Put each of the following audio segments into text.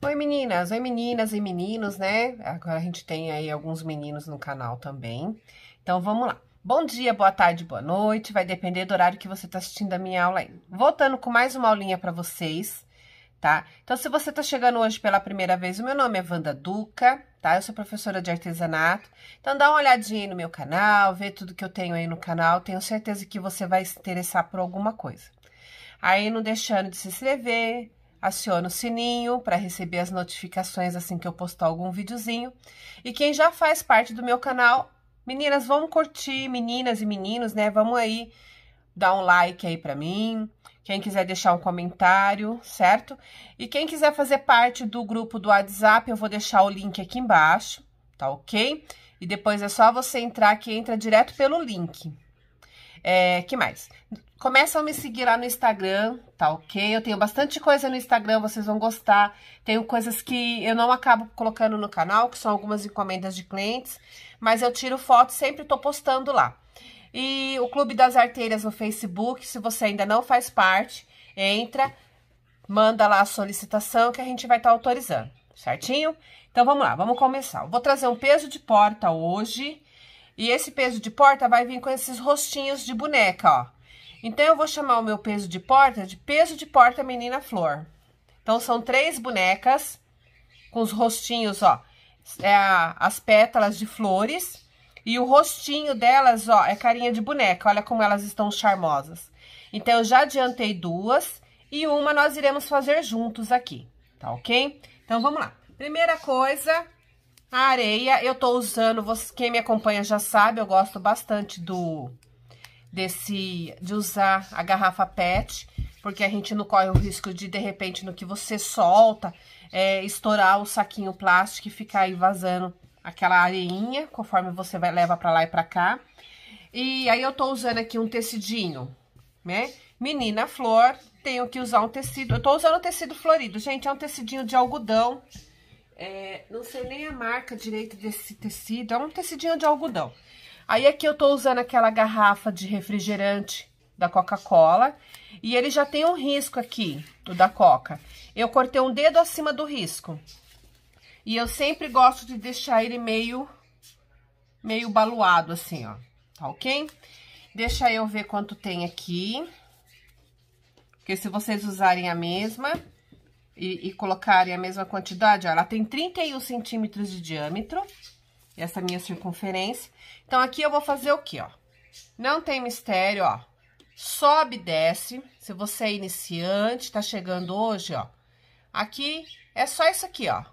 Oi meninas, oi meninas e meninos, né? Agora a gente tem aí alguns meninos no canal também. Então vamos lá. Bom dia, boa tarde, boa noite, vai depender do horário que você está assistindo a minha aula aí. Voltando com mais uma aulinha para vocês, tá? Então se você está chegando hoje pela primeira vez, o meu nome é Wanda Duca, tá? Eu sou professora de artesanato. Então dá uma olhadinha aí no meu canal, vê tudo que eu tenho aí no canal, tenho certeza que você vai se interessar por alguma coisa. Aí não deixando de se inscrever, aciona o sininho para receber as notificações assim que eu postar algum videozinho. E quem já faz parte do meu canal, meninas, vamos curtir, meninas e meninos, né? Vamos aí dar um like aí para mim. Quem quiser deixar um comentário, certo? E quem quiser fazer parte do grupo do WhatsApp, eu vou deixar o link aqui embaixo, tá ok? E depois é só você entrar que entra direto pelo link, é, que mais? Começa a me seguir lá no Instagram, tá ok? Eu tenho bastante coisa no Instagram, vocês vão gostar. Tenho coisas que eu não acabo colocando no canal, que são algumas encomendas de clientes, mas eu tiro foto, sempre tô postando lá. E o Clube das Arteiras no Facebook, se você ainda não faz parte, entra, manda lá a solicitação que a gente vai estar tá autorizando, certinho? Então vamos lá, vamos começar. Eu vou trazer um peso de porta hoje e esse peso de porta vai vir com esses rostinhos de boneca, ó. Então, eu vou chamar o meu peso de porta de peso de porta menina flor. Então, são três bonecas com os rostinhos, ó, é a, as pétalas de flores. E o rostinho delas, ó, é carinha de boneca. Olha como elas estão charmosas. Então, eu já adiantei duas e uma nós iremos fazer juntos aqui, tá ok? Então, vamos lá. Primeira coisa, a areia, eu tô usando, você, quem me acompanha já sabe, eu gosto bastante do desse de usar a garrafa PET, porque a gente não corre o risco de, de repente, no que você solta, é, estourar o saquinho plástico e ficar aí vazando aquela areinha, conforme você vai leva pra lá e pra cá. E aí eu tô usando aqui um tecidinho, né? Menina flor, tenho que usar um tecido, eu tô usando um tecido florido, gente, é um tecidinho de algodão, é, não sei nem a marca direito desse tecido, é um tecidinho de algodão. Aí aqui eu tô usando aquela garrafa de refrigerante da Coca-Cola e ele já tem um risco aqui, do da Coca. Eu cortei um dedo acima do risco. E eu sempre gosto de deixar ele meio, meio baluado assim, ó, tá ok? Deixa eu ver quanto tem aqui. Porque se vocês usarem a mesma, e, e colocarem a mesma quantidade, ó, ela tem 31 centímetros de diâmetro, essa minha circunferência. Então, aqui eu vou fazer o quê, ó? Não tem mistério, ó. Sobe e desce. Se você é iniciante, tá chegando hoje, ó. Aqui é só isso aqui, ó.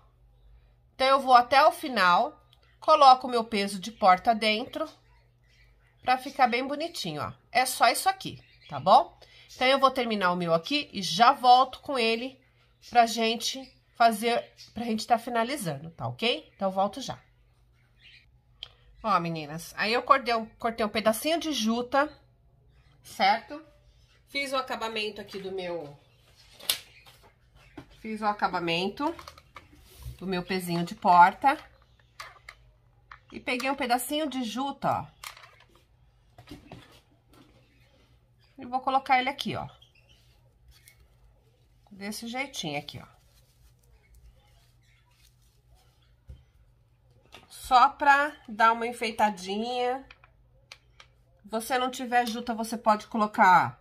Então, eu vou até o final, coloco o meu peso de porta dentro, pra ficar bem bonitinho, ó. É só isso aqui, tá bom? Então, eu vou terminar o meu aqui e já volto com ele pra gente fazer, pra gente estar tá finalizando, tá ok? Então, volto já. Ó, meninas, aí eu cortei, cortei um pedacinho de juta, certo? Fiz o acabamento aqui do meu... Fiz o acabamento do meu pezinho de porta. E peguei um pedacinho de juta, ó. E vou colocar ele aqui, ó desse jeitinho aqui, ó. Só pra dar uma enfeitadinha. Você não tiver juta, você pode colocar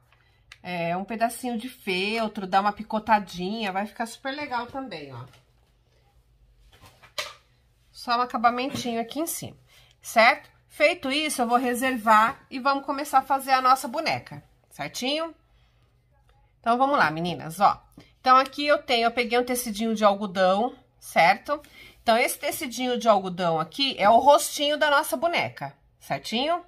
é, um pedacinho de feltro, dar uma picotadinha, vai ficar super legal também, ó. Só um acabamentinho aqui em cima, certo? Feito isso, eu vou reservar e vamos começar a fazer a nossa boneca, certinho? Então, vamos lá, meninas, ó. Então, aqui eu tenho, eu peguei um tecidinho de algodão, certo? Então, esse tecidinho de algodão aqui é o rostinho da nossa boneca, certinho?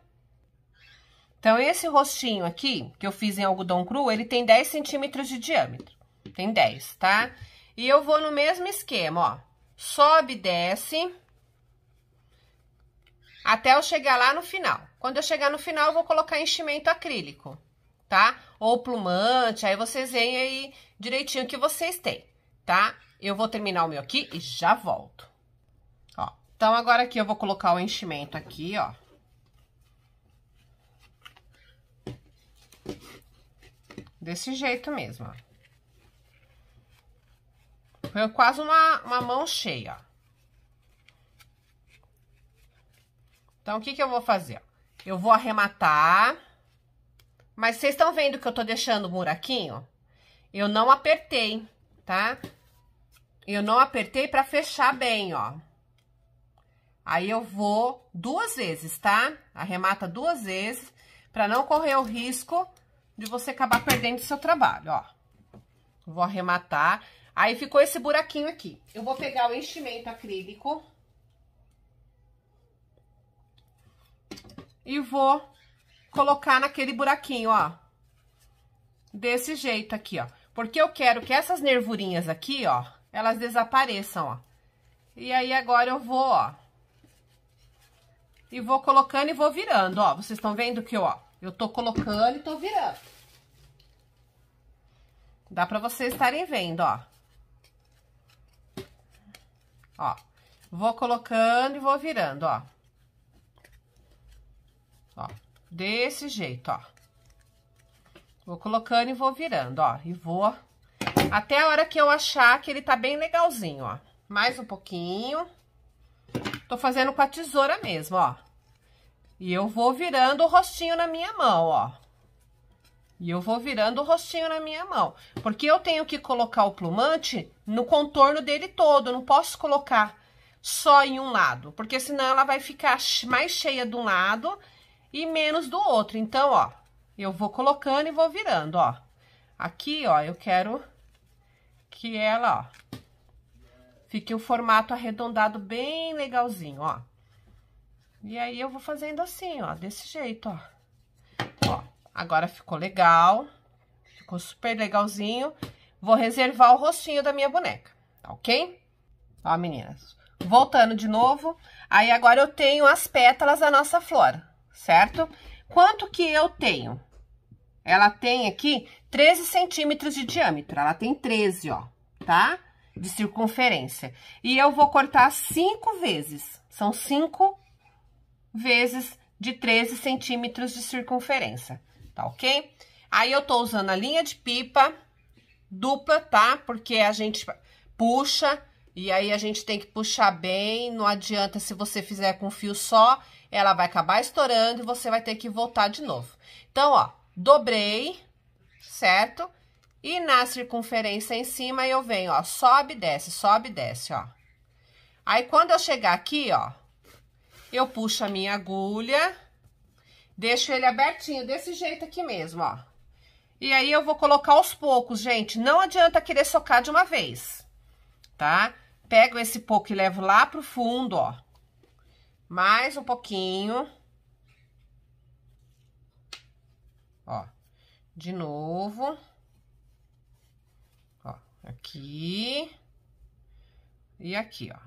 Então, esse rostinho aqui, que eu fiz em algodão cru, ele tem 10 centímetros de diâmetro. Tem 10, tá? E eu vou no mesmo esquema, ó. Sobe, desce. Até eu chegar lá no final. Quando eu chegar no final, eu vou colocar enchimento acrílico, tá? ou plumante, aí vocês veem aí direitinho o que vocês têm, tá? Eu vou terminar o meu aqui e já volto. Ó, então agora aqui eu vou colocar o enchimento aqui, ó. Desse jeito mesmo, ó. Foi quase uma, uma mão cheia, ó. Então, o que que eu vou fazer? Eu vou arrematar mas vocês estão vendo que eu tô deixando o buraquinho? Eu não apertei, tá? Eu não apertei pra fechar bem, ó. Aí eu vou duas vezes, tá? Arremata duas vezes, pra não correr o risco de você acabar perdendo o seu trabalho, ó. Vou arrematar. Aí ficou esse buraquinho aqui. Eu vou pegar o enchimento acrílico. E vou colocar naquele buraquinho, ó. Desse jeito aqui, ó. Porque eu quero que essas nervurinhas aqui, ó, elas desapareçam, ó. E aí, agora eu vou, ó. E vou colocando e vou virando, ó. Vocês estão vendo que, ó, eu tô colocando e tô virando. Dá pra vocês estarem vendo, ó. Ó. Vou colocando e vou virando, ó. Ó. Desse jeito, ó. Vou colocando e vou virando, ó. E vou até a hora que eu achar que ele tá bem legalzinho, ó. Mais um pouquinho. Tô fazendo com a tesoura mesmo, ó. E eu vou virando o rostinho na minha mão, ó. E eu vou virando o rostinho na minha mão. Porque eu tenho que colocar o plumante no contorno dele todo. Não posso colocar só em um lado. Porque senão ela vai ficar mais cheia de um lado e menos do outro. Então, ó, eu vou colocando e vou virando, ó. Aqui, ó, eu quero que ela, ó, fique o um formato arredondado bem legalzinho, ó. E aí, eu vou fazendo assim, ó, desse jeito, ó. Ó, agora ficou legal, ficou super legalzinho. Vou reservar o rostinho da minha boneca, tá ok? Ó, meninas, voltando de novo, aí agora eu tenho as pétalas da nossa flora certo? Quanto que eu tenho? Ela tem aqui 13 centímetros de diâmetro, ela tem 13, ó, tá? De circunferência. E eu vou cortar cinco vezes, são cinco vezes de 13 centímetros de circunferência, tá ok? Aí, eu tô usando a linha de pipa dupla, tá? Porque a gente puxa, e aí a gente tem que puxar bem, não adianta se você fizer com fio só, ela vai acabar estourando e você vai ter que voltar de novo. Então, ó, dobrei, certo? E na circunferência em cima, eu venho, ó, sobe, desce, sobe, desce, ó. Aí, quando eu chegar aqui, ó, eu puxo a minha agulha, deixo ele abertinho, desse jeito aqui mesmo, ó. E aí, eu vou colocar aos poucos, gente, não adianta querer socar de uma vez, tá? Pego esse pouco e levo lá pro fundo, ó mais um pouquinho. Ó, de novo. Ó, aqui. E aqui, ó.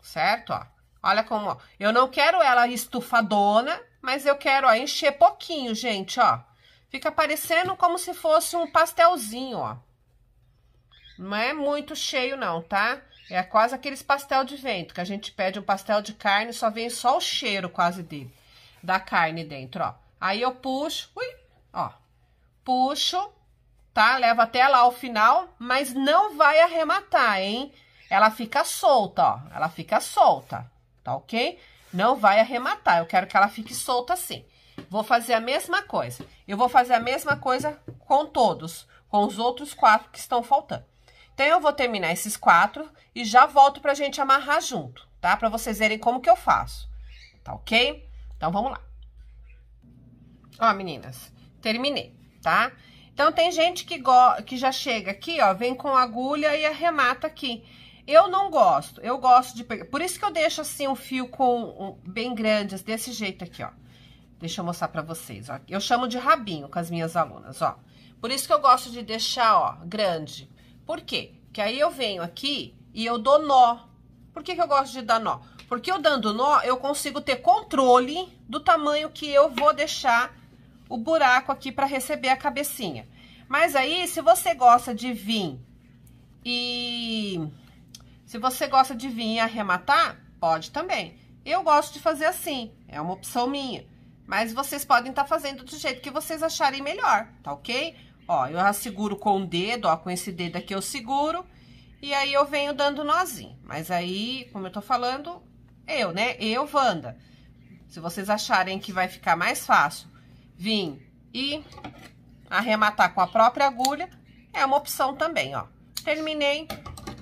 Certo, ó. Olha como, ó. Eu não quero ela estufadona, mas eu quero, ó, encher pouquinho, gente, ó. Fica parecendo como se fosse um pastelzinho, ó. Não é muito cheio não, tá? É quase aqueles pastel de vento, que a gente pede um pastel de carne, só vem só o cheiro quase dele, da carne dentro, ó. Aí eu puxo, ui, ó, puxo, tá? Levo até lá ao final, mas não vai arrematar, hein? Ela fica solta, ó, ela fica solta, tá ok? Não vai arrematar, eu quero que ela fique solta assim. Vou fazer a mesma coisa, eu vou fazer a mesma coisa com todos, com os outros quatro que estão faltando. Então, eu vou terminar esses quatro e já volto pra gente amarrar junto, tá? Pra vocês verem como que eu faço, tá ok? Então, vamos lá. Ó, meninas, terminei, tá? Então, tem gente que, go que já chega aqui, ó, vem com agulha e arremata aqui. Eu não gosto, eu gosto de... Por isso que eu deixo, assim, um fio com um, bem grande, desse jeito aqui, ó. Deixa eu mostrar pra vocês, ó. Eu chamo de rabinho com as minhas alunas, ó. Por isso que eu gosto de deixar, ó, grande. Por quê? Que aí eu venho aqui e eu dou nó. Por que, que eu gosto de dar nó? Porque eu dando nó, eu consigo ter controle do tamanho que eu vou deixar o buraco aqui para receber a cabecinha. Mas aí, se você gosta de vir e... Se você gosta de vir e arrematar, pode também. Eu gosto de fazer assim, é uma opção minha. Mas vocês podem estar tá fazendo do jeito que vocês acharem melhor, tá ok? Ó, eu já seguro com o dedo, ó, com esse dedo aqui eu seguro, e aí eu venho dando nozinho. Mas aí, como eu tô falando, eu, né? Eu, Wanda. Se vocês acharem que vai ficar mais fácil vir e arrematar com a própria agulha, é uma opção também, ó. Terminei,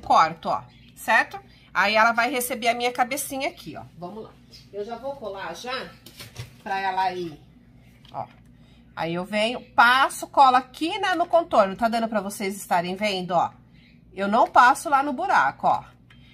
corto, ó, certo? Aí ela vai receber a minha cabecinha aqui, ó. Vamos lá. Eu já vou colar já pra ela ir, ó, Aí eu venho, passo, cola aqui né, no contorno. Tá dando pra vocês estarem vendo, ó? Eu não passo lá no buraco, ó.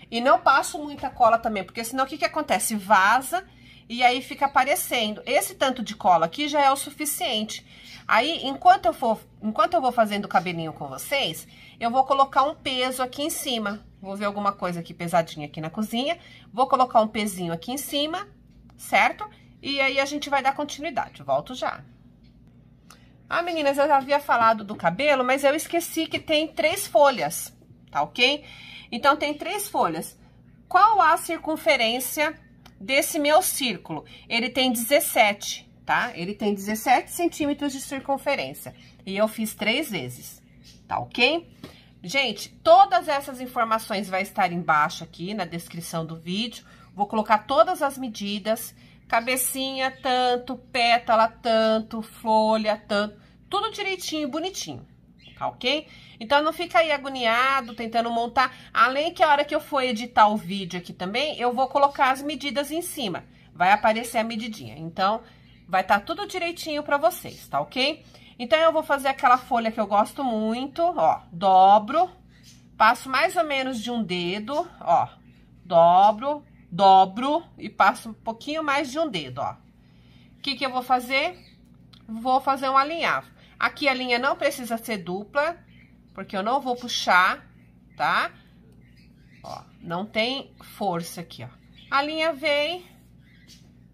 E não passo muita cola também, porque senão o que que acontece? Vaza e aí fica aparecendo. Esse tanto de cola aqui já é o suficiente. Aí, enquanto eu for, enquanto eu vou fazendo o cabelinho com vocês, eu vou colocar um peso aqui em cima. Vou ver alguma coisa aqui pesadinha aqui na cozinha. Vou colocar um pezinho aqui em cima, certo? E aí, a gente vai dar continuidade. Volto já. Ah, meninas, eu já havia falado do cabelo, mas eu esqueci que tem três folhas, tá ok? Então, tem três folhas. Qual a circunferência desse meu círculo? Ele tem 17, tá? Ele tem 17 centímetros de circunferência. E eu fiz três vezes, tá ok? Gente, todas essas informações vai estar embaixo aqui na descrição do vídeo. Vou colocar todas as medidas, cabecinha tanto, pétala tanto, folha tanto tudo direitinho, bonitinho, tá ok? Então não fica aí agoniado, tentando montar. Além que a hora que eu for editar o vídeo aqui também, eu vou colocar as medidas em cima. Vai aparecer a medidinha. Então, vai estar tá tudo direitinho pra vocês, tá ok? Então, eu vou fazer aquela folha que eu gosto muito, ó, dobro, passo mais ou menos de um dedo, ó, dobro, dobro e passo um pouquinho mais de um dedo, ó. O que que eu vou fazer? Vou fazer um alinhavo. Aqui a linha não precisa ser dupla, porque eu não vou puxar, tá? Ó, não tem força aqui, ó. A linha vem,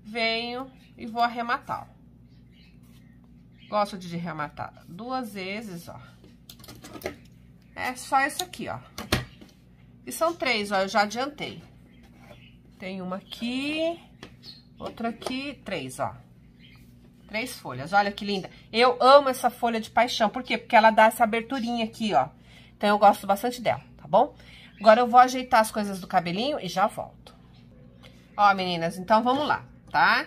venho e vou arrematar, ó. Gosto de arrematar duas vezes, ó. É só isso aqui, ó. E são três, ó, eu já adiantei. Tem uma aqui, outra aqui, três, ó. Três folhas, olha que linda. Eu amo essa folha de paixão, por quê? Porque ela dá essa aberturinha aqui, ó. Então, eu gosto bastante dela, tá bom? Agora, eu vou ajeitar as coisas do cabelinho e já volto. Ó, meninas, então, vamos lá, tá?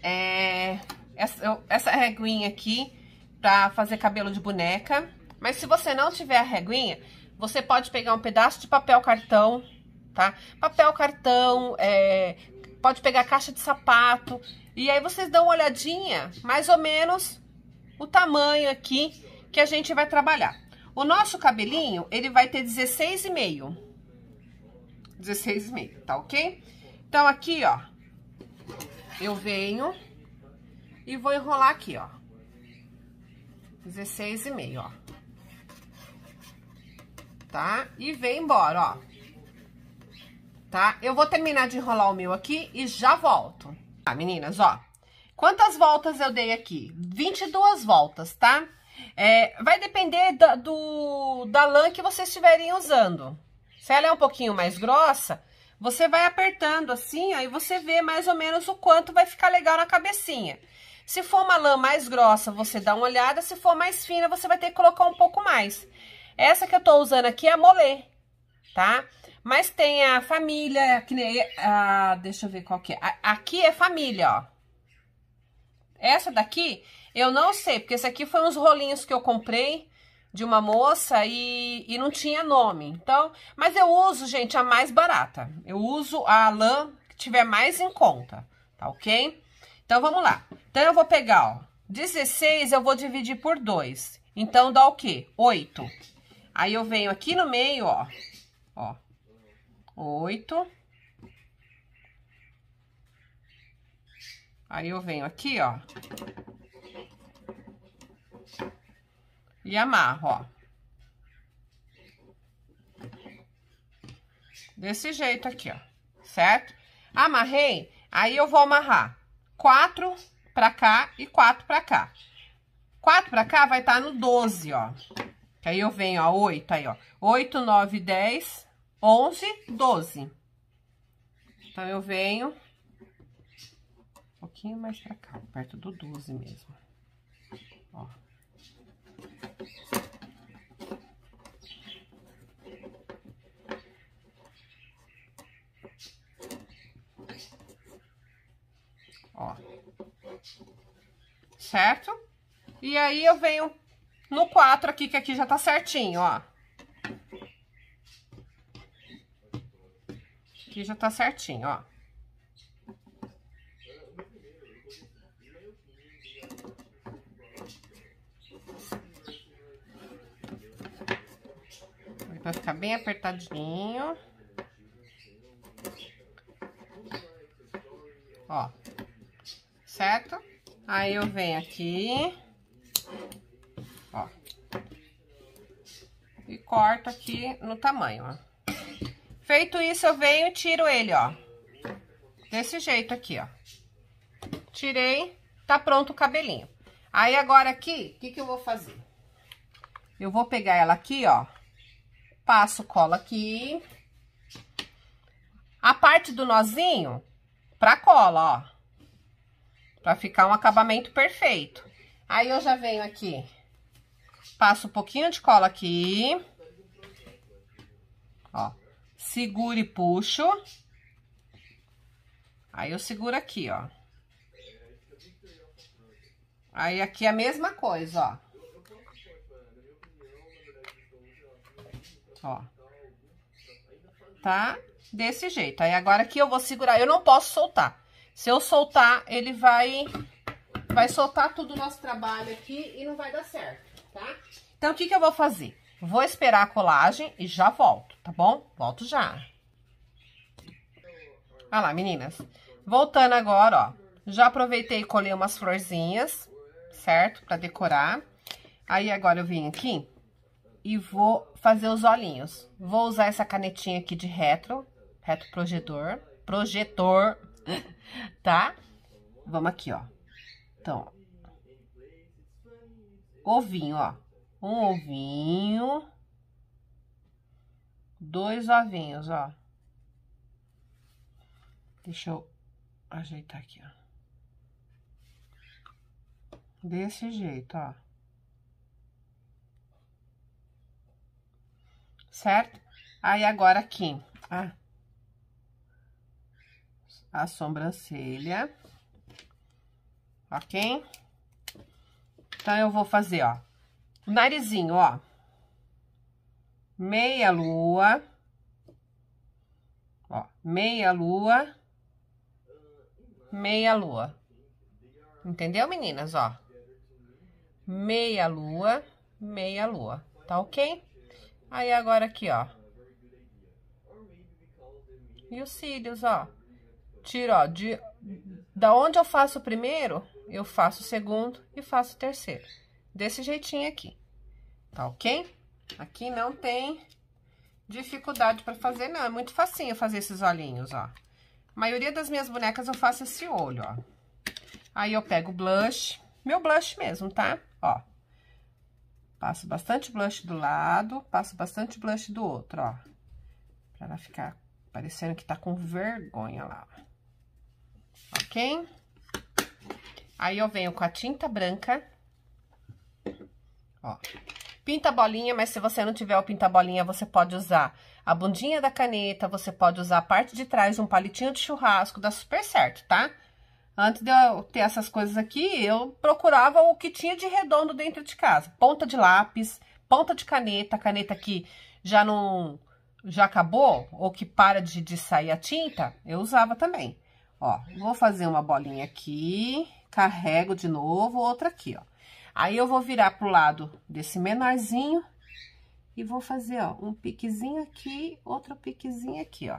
É... Essa, eu, essa reguinha aqui pra fazer cabelo de boneca. Mas se você não tiver a reguinha, você pode pegar um pedaço de papel cartão, tá? Papel cartão, é, pode pegar caixa de sapato. E aí vocês dão uma olhadinha, mais ou menos o tamanho aqui que a gente vai trabalhar. O nosso cabelinho, ele vai ter 16,5. 16,5, tá ok? Então, aqui, ó, eu venho e vou enrolar aqui, ó. 16,5, ó. Tá? E vem embora, ó tá? Eu vou terminar de enrolar o meu aqui e já volto. Tá, meninas, ó. Quantas voltas eu dei aqui? 22 voltas, tá? É, vai depender da, do, da lã que vocês estiverem usando. Se ela é um pouquinho mais grossa, você vai apertando assim, aí você vê mais ou menos o quanto vai ficar legal na cabecinha. Se for uma lã mais grossa, você dá uma olhada. Se for mais fina, você vai ter que colocar um pouco mais. Essa que eu tô usando aqui é a molê, tá? Mas tem a família, que nem. A, deixa eu ver qual que é. A, aqui é família, ó. Essa daqui, eu não sei, porque esse aqui foi uns rolinhos que eu comprei de uma moça e, e não tinha nome. Então, mas eu uso, gente, a mais barata. Eu uso a lã que tiver mais em conta, tá ok? Então, vamos lá. Então, eu vou pegar, ó, 16 eu vou dividir por 2. Então, dá o quê? 8. Aí, eu venho aqui no meio, ó, ó, oito. Aí eu venho aqui, ó. E amarro, ó. Desse jeito aqui, ó. Certo? Amarrei, aí eu vou amarrar quatro pra cá e quatro pra cá. Quatro pra cá vai estar tá no 12, ó. Que aí eu venho, ó, oito aí, ó. Oito, nove, dez, 11, 12. Então, eu venho um pouquinho mais pra cá, perto do 12 mesmo. Ó. Ó. Certo? E aí, eu venho no 4 aqui, que aqui já tá certinho, ó. aqui já tá certinho, ó. Vai ficar bem apertadinho. Ó, certo? Aí eu venho aqui, ó, e corto aqui no tamanho, ó. Feito isso, eu venho e tiro ele, ó. Desse jeito aqui, ó. Tirei, tá pronto o cabelinho. Aí, agora aqui, o que que eu vou fazer? Eu vou pegar ela aqui, ó. Passo cola aqui. A parte do nozinho, pra cola, ó. Pra ficar um acabamento perfeito. Aí, eu já venho aqui, passo um pouquinho de cola aqui. Ó, seguro e puxo. Aí eu seguro aqui, ó. Aí aqui é a mesma coisa, ó. Ó. Tá? Desse jeito. Aí agora aqui eu vou segurar, eu não posso soltar. Se eu soltar, ele vai vai soltar tudo o nosso trabalho aqui e não vai dar certo, tá? Então, o que que eu vou fazer? Vou esperar a colagem e já volto tá bom? Volto já. Olha lá, meninas. Voltando agora, ó. Já aproveitei e colhei umas florzinhas, certo? Pra decorar. Aí, agora eu vim aqui e vou fazer os olhinhos. Vou usar essa canetinha aqui de retro, retro projetor, projetor, tá? Vamos aqui, ó. Então, ovinho, ó. Um ovinho dois ovinhos, ó. Deixa eu ajeitar aqui, ó. Desse jeito, ó. Certo? Aí, agora aqui, ó. a sobrancelha, ok? Então, eu vou fazer, ó, o narizinho, ó meia lua, ó, meia lua, meia lua. Entendeu, meninas? Ó, meia lua, meia lua, tá ok? Aí agora aqui, ó. E os cílios, ó. Tiro, ó, de, da onde eu faço o primeiro, eu faço o segundo e faço o terceiro. Desse jeitinho aqui, tá ok? Aqui não tem dificuldade pra fazer, não. É muito facinho fazer esses olhinhos, ó. A maioria das minhas bonecas eu faço esse olho, ó. Aí eu pego o blush, meu blush mesmo, tá? Ó. Passo bastante blush do lado, passo bastante blush do outro, ó. Pra ela ficar parecendo que tá com vergonha lá, Ok? Aí eu venho com a tinta branca, ó. Pinta bolinha, mas se você não tiver o pinta bolinha, você pode usar a bundinha da caneta, você pode usar a parte de trás de um palitinho de churrasco, dá super certo, tá? Antes de eu ter essas coisas aqui, eu procurava o que tinha de redondo dentro de casa. Ponta de lápis, ponta de caneta, caneta que já não já acabou ou que para de, de sair a tinta, eu usava também. Ó, vou fazer uma bolinha aqui, carrego de novo, outra aqui, ó. Aí, eu vou virar pro lado desse menorzinho e vou fazer, ó, um piquezinho aqui, outro piquezinho aqui, ó.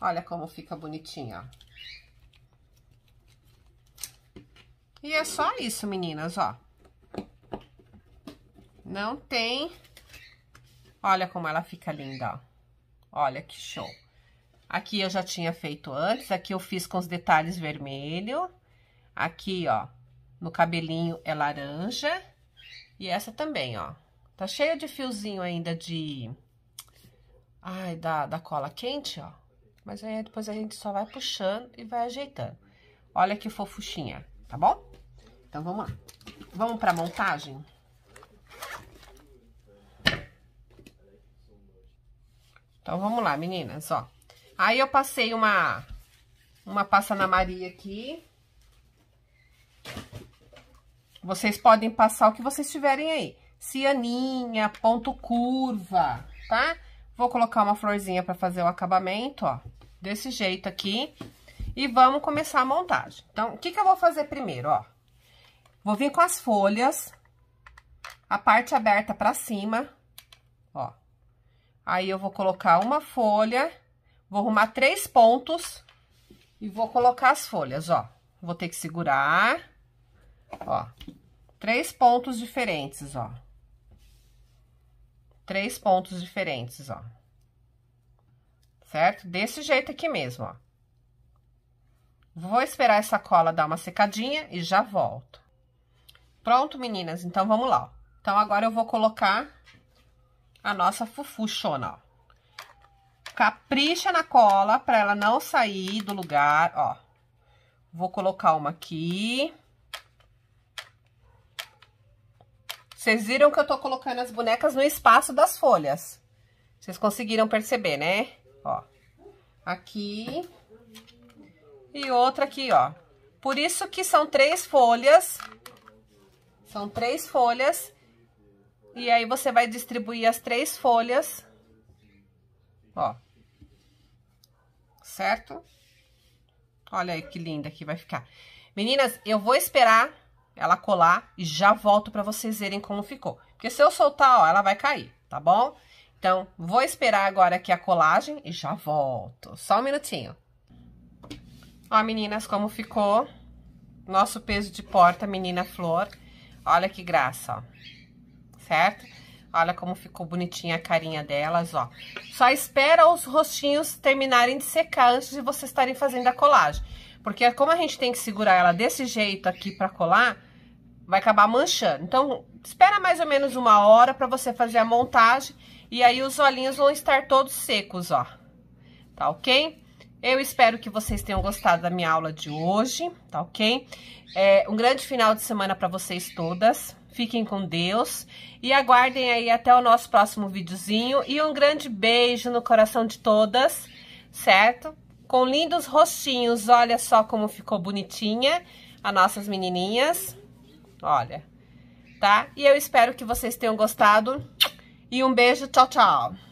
Olha como fica bonitinho, ó. E é só isso, meninas, ó. Não tem... Olha como ela fica linda, ó. Olha que show. Aqui eu já tinha feito antes, aqui eu fiz com os detalhes vermelho. Aqui, ó, no cabelinho é laranja. E essa também, ó. Tá cheia de fiozinho ainda de... Ai, da, da cola quente, ó. Mas aí depois a gente só vai puxando e vai ajeitando. Olha que fofuchinha, tá bom? Então, vamos lá. Vamos pra montagem? Então, vamos lá, meninas, ó. Aí, eu passei uma, uma passa na Maria aqui. Vocês podem passar o que vocês tiverem aí. Cianinha, ponto curva, tá? Vou colocar uma florzinha para fazer o acabamento, ó. Desse jeito aqui. E vamos começar a montagem. Então, o que que eu vou fazer primeiro, ó? Vou vir com as folhas, a parte aberta pra cima, ó. Aí, eu vou colocar uma folha, vou arrumar três pontos e vou colocar as folhas, ó. Vou ter que segurar Ó, três pontos diferentes, ó. Três pontos diferentes, ó. Certo? Desse jeito aqui mesmo, ó. Vou esperar essa cola dar uma secadinha e já volto. Pronto, meninas, então vamos lá. Então, agora eu vou colocar a nossa fufuchona, ó. Capricha na cola pra ela não sair do lugar, ó. Vou colocar uma aqui. Vocês viram que eu tô colocando as bonecas no espaço das folhas. Vocês conseguiram perceber, né? Ó, aqui e outra aqui, ó. Por isso que são três folhas, são três folhas, e aí você vai distribuir as três folhas, ó, certo? Olha aí que linda que vai ficar. Meninas, eu vou esperar ela colar e já volto para vocês verem como ficou. Porque se eu soltar, ó, ela vai cair, tá bom? Então, vou esperar agora aqui a colagem e já volto. Só um minutinho. Ó, meninas, como ficou nosso peso de porta, menina flor. Olha que graça, ó. Certo? Olha como ficou bonitinha a carinha delas, ó. Só espera os rostinhos terminarem de secar antes de vocês estarem fazendo a colagem. Porque como a gente tem que segurar ela desse jeito aqui para colar, vai acabar manchando. Então, espera mais ou menos uma hora para você fazer a montagem e aí os olhinhos vão estar todos secos, ó. Tá ok? Eu espero que vocês tenham gostado da minha aula de hoje, tá ok? É, um grande final de semana para vocês todas. Fiquem com Deus e aguardem aí até o nosso próximo videozinho. E um grande beijo no coração de todas, certo? com lindos rostinhos. Olha só como ficou bonitinha as nossas menininhas. Olha, tá? E eu espero que vocês tenham gostado. E um beijo, tchau, tchau.